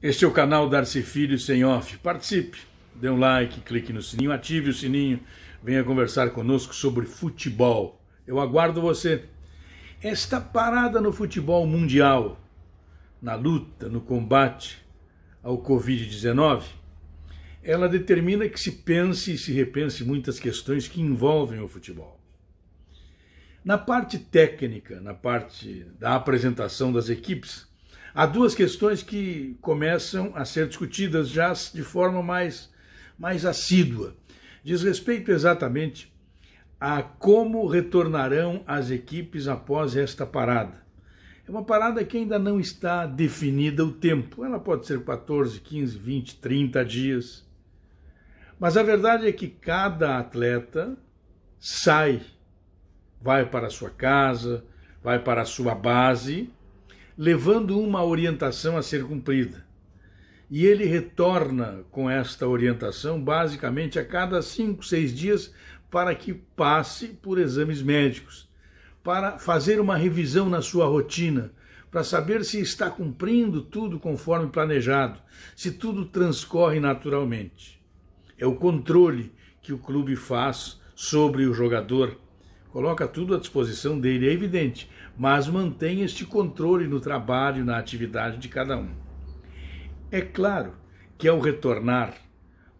Este é o canal Darcy Filho Sem Off. Participe, dê um like, clique no sininho, ative o sininho, venha conversar conosco sobre futebol. Eu aguardo você. Esta parada no futebol mundial, na luta, no combate ao Covid-19, ela determina que se pense e se repense muitas questões que envolvem o futebol. Na parte técnica, na parte da apresentação das equipes, Há duas questões que começam a ser discutidas já de forma mais, mais assídua. Diz respeito exatamente a como retornarão as equipes após esta parada. É uma parada que ainda não está definida o tempo. Ela pode ser 14, 15, 20, 30 dias. Mas a verdade é que cada atleta sai, vai para a sua casa, vai para a sua base levando uma orientação a ser cumprida. E ele retorna com esta orientação basicamente a cada cinco, seis dias para que passe por exames médicos, para fazer uma revisão na sua rotina, para saber se está cumprindo tudo conforme planejado, se tudo transcorre naturalmente. É o controle que o clube faz sobre o jogador coloca tudo à disposição dele, é evidente, mas mantém este controle no trabalho, na atividade de cada um. É claro que ao retornar,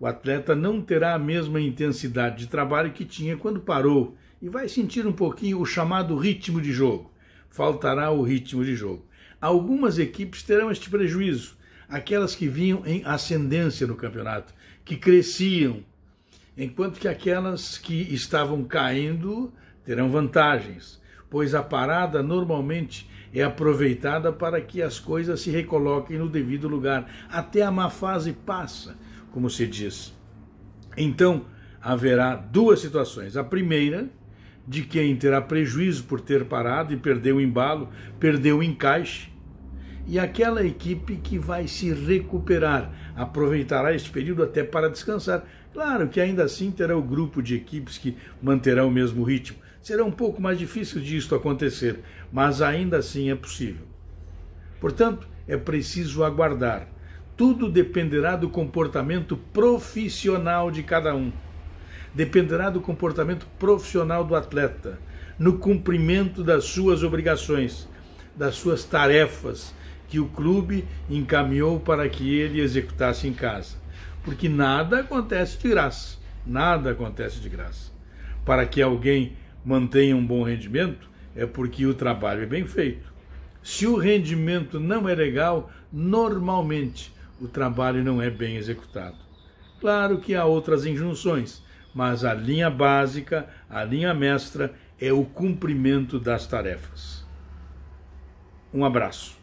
o atleta não terá a mesma intensidade de trabalho que tinha quando parou e vai sentir um pouquinho o chamado ritmo de jogo. Faltará o ritmo de jogo. Algumas equipes terão este prejuízo, aquelas que vinham em ascendência no campeonato, que cresciam, enquanto que aquelas que estavam caindo terão vantagens, pois a parada normalmente é aproveitada para que as coisas se recoloquem no devido lugar, até a má fase passa, como se diz. Então, haverá duas situações. A primeira, de quem terá prejuízo por ter parado e perdeu o embalo, perdeu o encaixe, e aquela equipe que vai se recuperar, aproveitará este período até para descansar. Claro que ainda assim terá o grupo de equipes que manterá o mesmo ritmo, Será um pouco mais difícil disto acontecer, mas ainda assim é possível. Portanto, é preciso aguardar. Tudo dependerá do comportamento profissional de cada um. Dependerá do comportamento profissional do atleta, no cumprimento das suas obrigações, das suas tarefas que o clube encaminhou para que ele executasse em casa. Porque nada acontece de graça. Nada acontece de graça. Para que alguém Mantenha um bom rendimento, é porque o trabalho é bem feito. Se o rendimento não é legal, normalmente o trabalho não é bem executado. Claro que há outras injunções, mas a linha básica, a linha mestra, é o cumprimento das tarefas. Um abraço.